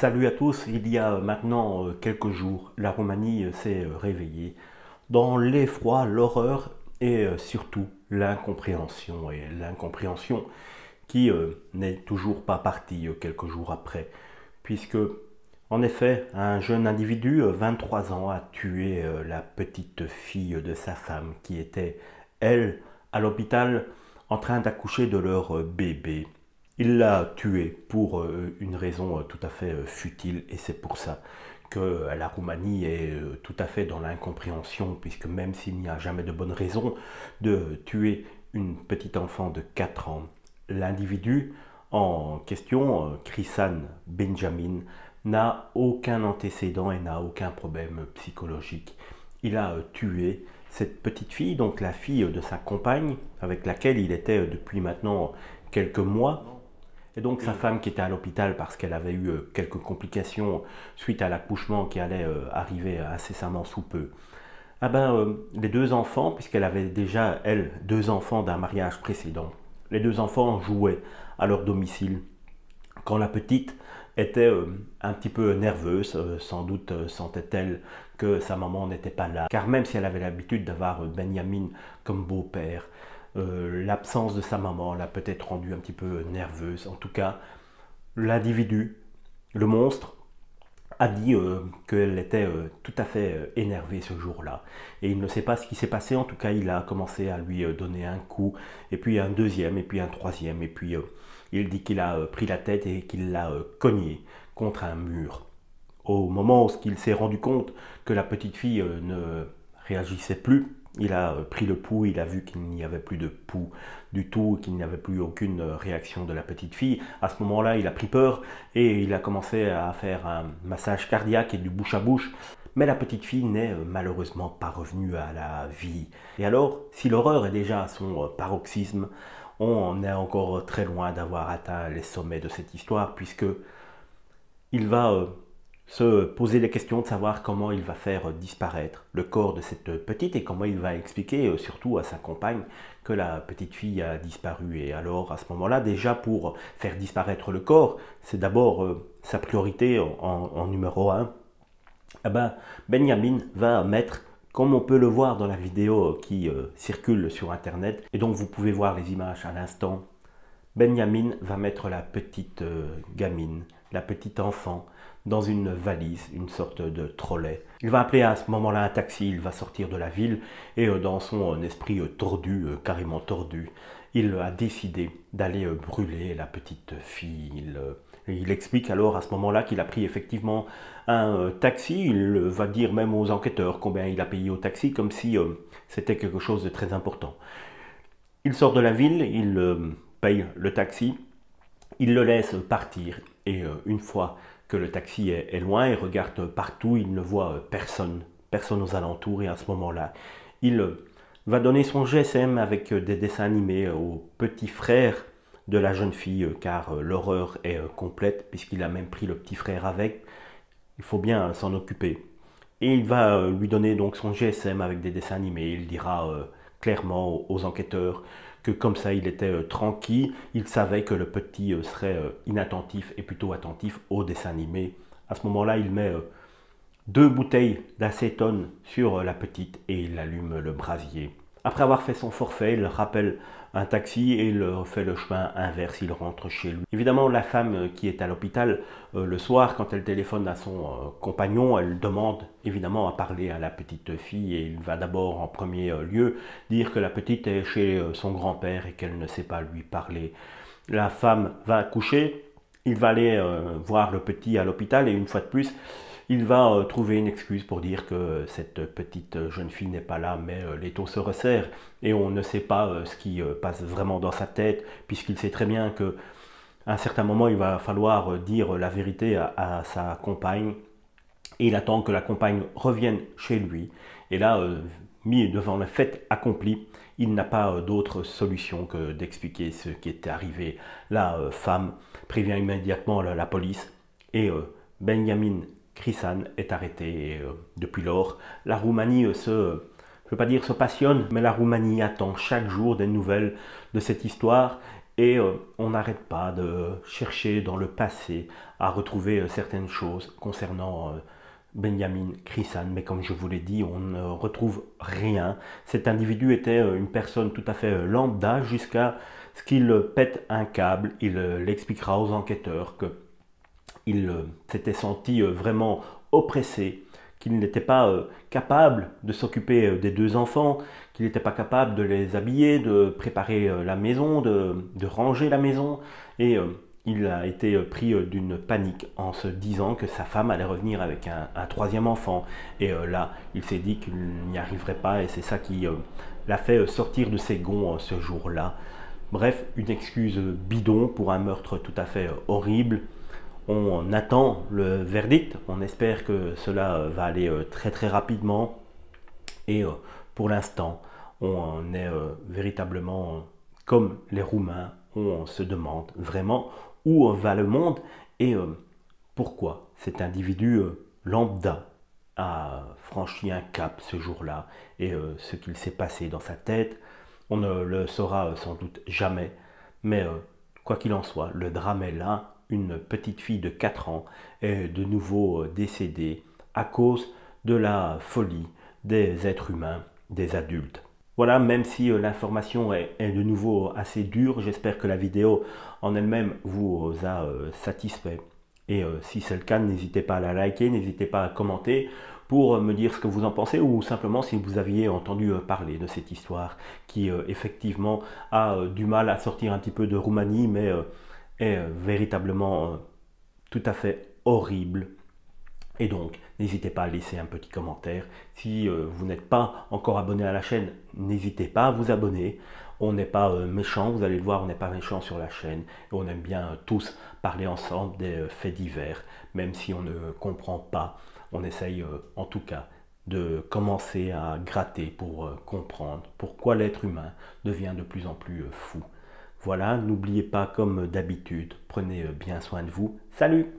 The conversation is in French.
Salut à tous, il y a euh, maintenant euh, quelques jours, la Roumanie euh, s'est réveillée dans l'effroi, l'horreur et surtout l'incompréhension. Et l'incompréhension qui n'est toujours pas partie quelques jours après, puisque en effet, un jeune individu, 23 ans, a tué la petite fille de sa femme qui était, elle, à l'hôpital en train d'accoucher de leur bébé. Il l'a tué pour euh, une raison euh, tout à fait euh, futile et c'est pour ça que la Roumanie est tout à fait dans l'incompréhension puisque même s'il n'y a jamais de bonne raison de tuer une petite enfant de 4 ans, l'individu en question, Chrisan Benjamin, n'a aucun antécédent et n'a aucun problème psychologique. Il a tué cette petite fille, donc la fille de sa compagne, avec laquelle il était depuis maintenant quelques mois, et donc sa mm. femme qui était à l'hôpital parce qu'elle avait eu euh, quelques complications suite à l'accouchement qui allait euh, arriver incessamment sous peu. Ah ben, euh, les deux enfants, puisqu'elle avait déjà, elle, deux enfants d'un mariage précédent, les deux enfants jouaient à leur domicile. Quand la petite était un petit peu nerveuse, sans doute sentait-elle que sa maman n'était pas là. Car même si elle avait l'habitude d'avoir Benjamin comme beau-père, euh, l'absence de sa maman l'a peut-être rendue un petit peu nerveuse. En tout cas, l'individu, le monstre, a dit euh, qu'elle était euh, tout à fait énervée ce jour-là. Et il ne sait pas ce qui s'est passé, en tout cas il a commencé à lui donner un coup, et puis un deuxième, et puis un troisième, et puis il dit qu'il a pris la tête et qu'il l'a cogné contre un mur. Au moment où il s'est rendu compte que la petite fille ne réagissait plus, il a euh, pris le pouls, il a vu qu'il n'y avait plus de pouls du tout, qu'il n'y avait plus aucune euh, réaction de la petite fille. À ce moment-là, il a pris peur et il a commencé à faire un massage cardiaque et du bouche à bouche. Mais la petite fille n'est euh, malheureusement pas revenue à la vie. Et alors, si l'horreur est déjà à son paroxysme, on est encore très loin d'avoir atteint les sommets de cette histoire puisque il va se poser la question de savoir comment il va faire euh, disparaître le corps de cette euh, petite et comment il va expliquer euh, surtout à sa compagne que la petite fille a disparu. Et alors à ce moment-là, déjà pour faire disparaître le corps, c'est d'abord sa priorité en, numéro 1. Eh Benyamin Benjamin va mettre comme on peut le voir dans la vidéo qui circule sur Internet, et donc vous pouvez voir les images à l'instant, Benjamin va mettre la petite gamine, la petite enfant, dans une valise, une sorte de trolley. Il va appeler à ce moment-là un taxi, il va sortir de la ville et euh, dans son euh, esprit euh, tordu, carrément tordu, il a décidé d'aller brûler la petite fille. Il, explique alors à ce moment-là qu'il a pris effectivement un taxi. Il va dire même aux enquêteurs combien il a payé au taxi, comme si c'était quelque chose de très important. Il sort de la ville, il paye le taxi, il le laisse partir et une fois que le taxi est, loin, il regarde partout, il ne voit euh, personne, personne aux alentours, et à ce moment-là, il euh, va donner son GSM avec euh, des dessins animés au petit frère de la jeune fille, car l'horreur est complète, puisqu'il a même pris le petit frère avec, il faut bien s'en occuper. Et il va lui donner donc son GSM avec des dessins animés, il dira clairement aux enquêteurs, que comme ça il était euh, tranquille, il savait que le petit euh, serait euh, inattentif et plutôt attentif au dessin animé. À ce moment-là, il met deux bouteilles d'acétone sur la petite et il allume le brasier. Après avoir fait son forfait, il rappelle un taxi et il fait le chemin inverse, il rentre chez lui. Évidemment, la femme qui est à l'hôpital euh, le soir, quand elle téléphone à son euh, compagnon, elle demande évidemment à parler à la petite fille et il va d'abord en premier euh, lieu dire que la petite est chez son grand-père et qu'elle ne sait pas lui parler. La femme va coucher, il va aller voir le petit à l'hôpital et une fois de plus, il va euh, trouver une excuse pour dire que euh, cette petite euh, jeune fille n'est pas là, mais les taux se resserrent et on ne sait pas ce qui passe vraiment dans sa tête, puisqu'il sait très bien que à un certain moment, il va falloir dire la vérité à, sa compagne et il attend que la compagne revienne chez lui. Et là, mis devant le fait accompli, il n'a pas d'autre solution que d'expliquer ce qui était arrivé. La femme prévient immédiatement la, police et Benjamin Crisan est arrêté euh, depuis lors, la Roumanie euh, se je veux pas dire se passionne, mais la Roumanie attend chaque jour des nouvelles de cette histoire et euh, on n'arrête pas de chercher dans le passé à retrouver certaines choses concernant Benjamin Crisan. Mais comme je vous l'ai dit, on ne retrouve rien. Cet individu était une personne tout à fait lambda jusqu'à ce qu'il pète un câble. Il l'expliquera aux enquêteurs que il euh, s'était senti euh, vraiment oppressé, qu'il n'était pas euh, capable de s'occuper des deux enfants, qu'il n'était pas capable de les habiller, de préparer la maison, de, ranger la maison. Et il a été pris d'une panique en se disant que sa femme allait revenir avec un troisième enfant. Et là, il s'est dit qu'il n'y arriverait pas et c'est ça qui l'a fait sortir de ses gonds ce jour-là. Bref, une excuse bidon pour un meurtre tout à fait horrible. On attend le verdict, on espère que cela euh, va aller euh, très très rapidement et euh, pour l'instant, on est véritablement comme les Roumains, on se demande vraiment où va le monde et pourquoi cet individu lambda a franchi un cap ce jour-là et ce qu'il s'est passé dans sa tête, on ne le saura sans doute jamais. Mais quoi qu'il en soit, le drame est là une petite fille de 4 ans est de nouveau décédée à cause de la folie des êtres humains, des adultes. Voilà, même si euh, l'information est, de nouveau assez dure, j'espère que la vidéo en elle-même vous euh, a euh, satisfait. Et si c'est le cas, n'hésitez pas à la liker, n'hésitez pas à commenter pour me dire ce que vous en pensez ou simplement si vous aviez entendu parler de cette histoire qui effectivement a du mal à sortir un petit peu de Roumanie, mais est euh, véritablement euh, tout à fait horrible. Et donc, n'hésitez pas à laisser un petit commentaire. Si euh, vous n'êtes pas encore abonné à la chaîne, n'hésitez pas à vous abonner. On n'est pas méchant, vous allez le voir, on n'est pas méchant sur la chaîne. on aime bien tous parler ensemble des faits divers, même si on ne comprend pas. On essaye en tout cas de commencer à gratter pour comprendre pourquoi l'être humain devient de plus en plus fou. Voilà, n'oubliez pas comme d'habitude, prenez euh, bien soin de vous. Salut